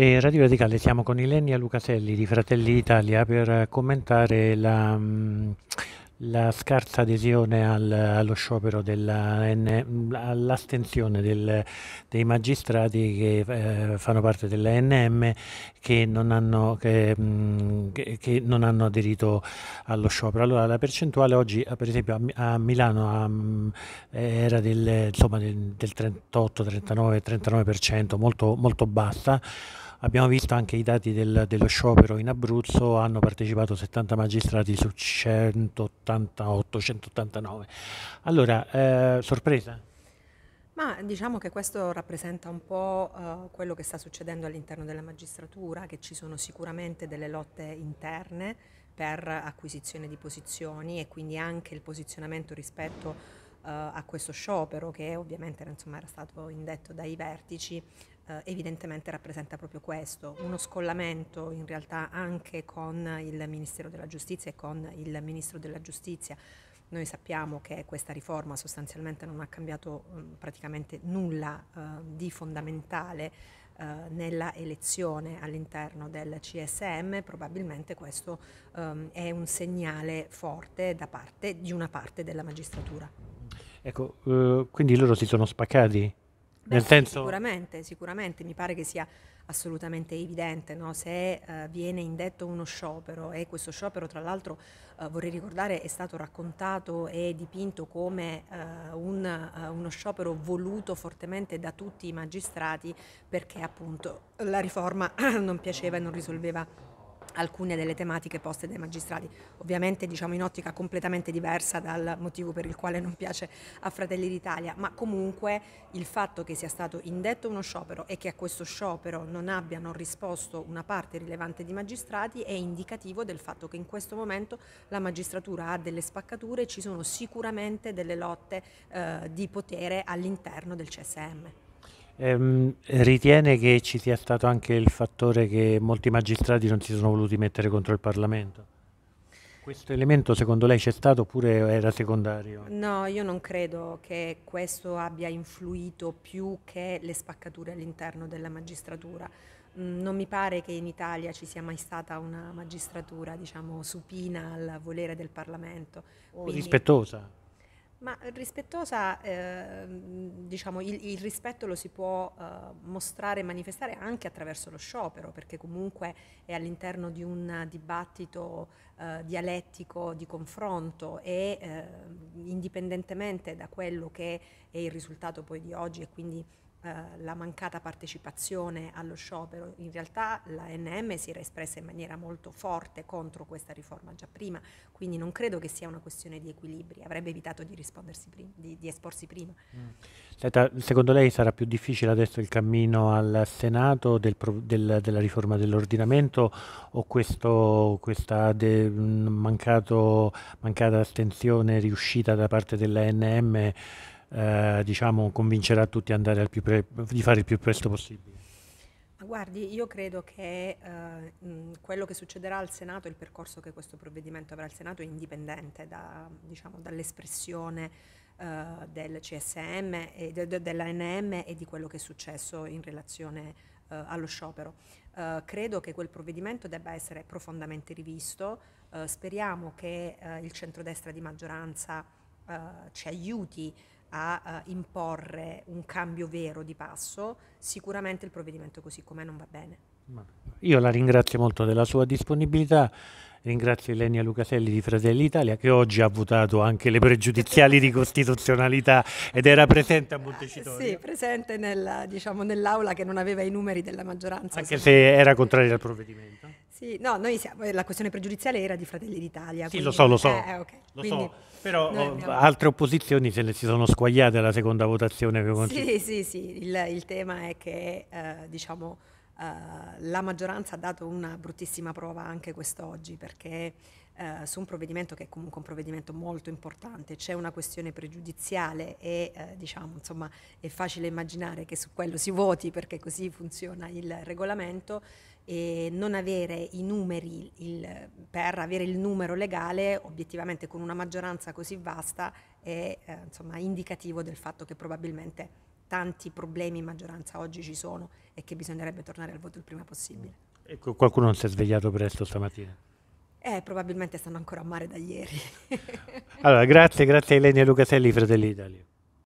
E Radio Radicale, siamo con Ilenia Lucaselli di Fratelli Italia per commentare la, mm, la scarsa adesione al, allo sciopero all'astensione del, dei magistrati che eh, fanno parte dell'ANM che non, hanno, mm, che, che non hanno aderito allo sciopero. Allora la percentuale oggi per esempio a, a Milano a, mm, era del, insomma, del, del 38, 39, 39% molto, molto bassa Abbiamo visto anche i dati del, dello sciopero in Abruzzo, hanno partecipato 70 magistrati su 188, 189. Allora, eh, sorpresa? Ma diciamo che questo rappresenta un po' eh, quello che sta succedendo all'interno della magistratura, che ci sono sicuramente delle lotte interne per acquisizione di posizioni e quindi anche il posizionamento rispetto eh, a questo sciopero che ovviamente insomma, era stato indetto dai vertici eh, evidentemente rappresenta proprio questo, uno scollamento in realtà anche con il Ministero della Giustizia e con il Ministro della Giustizia. Noi sappiamo che questa riforma sostanzialmente non ha cambiato mh, mm, praticamente nulla eh, di fondamentale eh, nella elezione all'interno del CSM, probabilmente questo ehm, è un segnale forte da parte di una parte della magistratura. Ecco, eh, quindi loro si sono spaccati. Beh, Nel senso... Sicuramente, sicuramente, mi pare che sia assolutamente evidente, no? se eh, viene indetto uno sciopero e questo sciopero tra l'altro eh, vorrei ricordare è stato raccontato e dipinto come eh, un, eh, uno sciopero voluto fortemente da tutti i magistrati perché appunto la riforma non piaceva e non risolveva alcune delle tematiche poste dai magistrati, ovviamente diciamo in ottica completamente diversa dal motivo per il quale non piace a Fratelli d'Italia, ma comunque il fatto che sia stato indetto uno sciopero e che a questo sciopero non abbiano risposto una parte rilevante di magistrati è indicativo del fatto che in questo momento la magistratura ha delle spaccature e ci sono sicuramente delle lotte eh, di potere all'interno del CSM. Ehm, ritiene che ci sia stato anche il fattore che molti magistrati non si sono voluti mettere contro il Parlamento? Questo elemento secondo lei c'è stato oppure era secondario? No, io non credo che questo abbia influito più che le spaccature all'interno della magistratura. Mm, non mi pare che in Italia ci sia mai stata una magistratura, diciamo, supina al volere del Parlamento. O Quindi... rispettosa? Ma rispettosa, eh, diciamo, il, il, rispetto lo si può eh, mostrare e manifestare anche attraverso lo sciopero, perché comunque è all'interno di un dibattito eh, dialettico di confronto e ehm, indipendentemente da quello che è il risultato poi di oggi e quindi eh, la mancata partecipazione allo sciopero. In realtà la NM si era espressa in maniera molto forte contro questa riforma già prima, quindi non credo che sia una questione di equilibri, avrebbe evitato di, prima, di, di esporsi prima. Mm. Senta, secondo lei sarà più difficile adesso il cammino al Senato del del, della riforma dell'ordinamento o questo, questa mm, mancato, mancata astensione riuscita da parte della NM? eh, diciamo, convincerà tutti pre- di fare il più presto possibile? Guardi, io credo che eh, mh, quello che succederà al Senato, il percorso che questo provvedimento avrà al Senato è indipendente da, diciamo, dall'espressione eh, del CSM, e de, de, dell'ANM e di quello che è successo in relazione eh, allo sciopero. Eh, credo che quel provvedimento debba essere profondamente rivisto, eh, speriamo che eh, il centrodestra di maggioranza ci aiuti a uh, imporre un cambio vero di passo, sicuramente il provvedimento così com'è non va bene. Io la ringrazio molto della sua disponibilità. Ringrazio Ilenia Lucaselli di Fratelli Italia che oggi ha votato anche le pregiudiziali di costituzionalità ed era presente a Montecitorio. Sì, presente nel, diciamo, nell'aula che non aveva i numeri della maggioranza. Anche se era contraria al provvedimento. Sì, no, noi siamo, eh, la questione pregiudiziale era di Fratelli d'Italia. Sì, quindi, lo so, lo so. Eh, okay. lo so però oh, abbiamo... altre opposizioni se ne si sono squagliate alla seconda votazione. Sì, sì, sì, il, il tema è che eh, diciamo eh, la maggioranza ha dato una bruttissima prova anche quest'oggi perché eh, su un provvedimento che è comunque un provvedimento molto importante c'è una questione pregiudiziale e eh, diciamo insomma è facile immaginare che su quello si voti perché così funziona il regolamento e non avere i numeri il, per avere il numero legale obiettivamente con una maggioranza così vasta è eh, insomma indicativo del fatto che probabilmente tanti problemi in maggioranza oggi ci sono e che bisognerebbe tornare al voto il prima possibile. Mm. Ecco, qualcuno non si è svegliato presto stamattina? Eh, probabilmente stanno ancora a mare da ieri. allora, grazie, grazie a Eleni e Fratelli Italia.